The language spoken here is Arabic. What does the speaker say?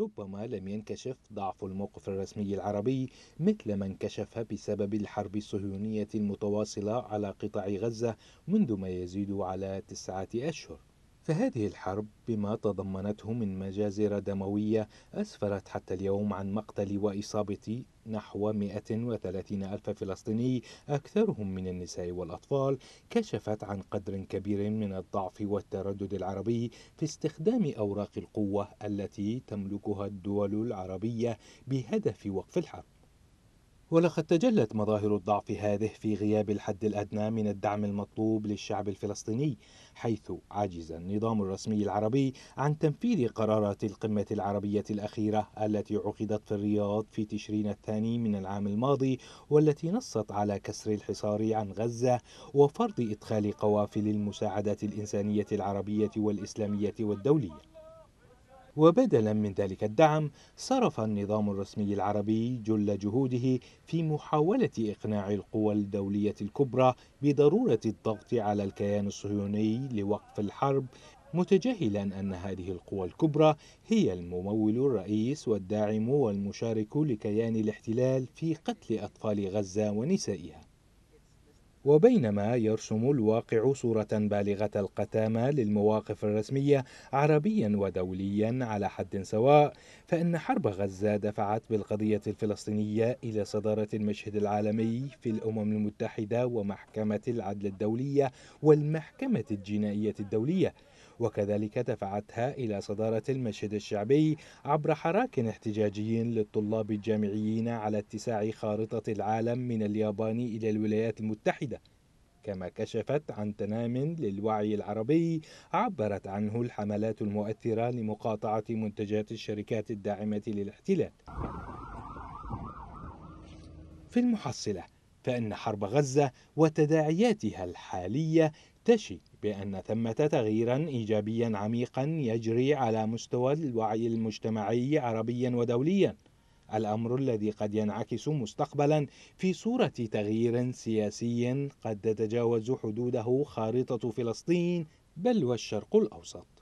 ربما لم ينكشف ضعف الموقف الرسمي العربي مثل ما انكشف بسبب الحرب الصهيونية المتواصلة على قطاع غزة منذ ما يزيد على تسعة أشهر فهذه الحرب بما تضمنته من مجازر دموية أسفرت حتى اليوم عن مقتل وإصابة نحو 130 ألف فلسطيني أكثرهم من النساء والأطفال كشفت عن قدر كبير من الضعف والتردد العربي في استخدام أوراق القوة التي تملكها الدول العربية بهدف وقف الحرب ولقد تجلت مظاهر الضعف هذه في غياب الحد الأدنى من الدعم المطلوب للشعب الفلسطيني حيث عجز النظام الرسمي العربي عن تنفيذ قرارات القمة العربية الأخيرة التي عقدت في الرياض في تشرين الثاني من العام الماضي والتي نصت على كسر الحصار عن غزة وفرض إدخال قوافل المساعدات الإنسانية العربية والإسلامية والدولية وبدلا من ذلك الدعم صرف النظام الرسمي العربي جل جهوده في محاولة إقناع القوى الدولية الكبرى بضرورة الضغط على الكيان الصهيوني لوقف الحرب متجاهلا أن هذه القوى الكبرى هي الممول الرئيس والداعم والمشارك لكيان الاحتلال في قتل أطفال غزة ونسائها وبينما يرسم الواقع صورة بالغة القتامة للمواقف الرسمية عربيا ودوليا على حد سواء فإن حرب غزة دفعت بالقضية الفلسطينية إلى صدارة المشهد العالمي في الأمم المتحدة ومحكمة العدل الدولية والمحكمة الجنائية الدولية وكذلك دفعتها إلى صدارة المشهد الشعبي عبر حراك احتجاجي للطلاب الجامعيين على اتساع خارطة العالم من اليابان إلى الولايات المتحدة كما كشفت عن تنام للوعي العربي عبرت عنه الحملات المؤثرة لمقاطعة منتجات الشركات الداعمة للاحتلال في المحصلة فإن حرب غزة وتداعياتها الحالية تشي بأن ثمة تغييرا إيجابيا عميقا يجري على مستوى الوعي المجتمعي عربيا ودوليا الأمر الذي قد ينعكس مستقبلا في صورة تغيير سياسي قد تتجاوز حدوده خارطة فلسطين بل والشرق الأوسط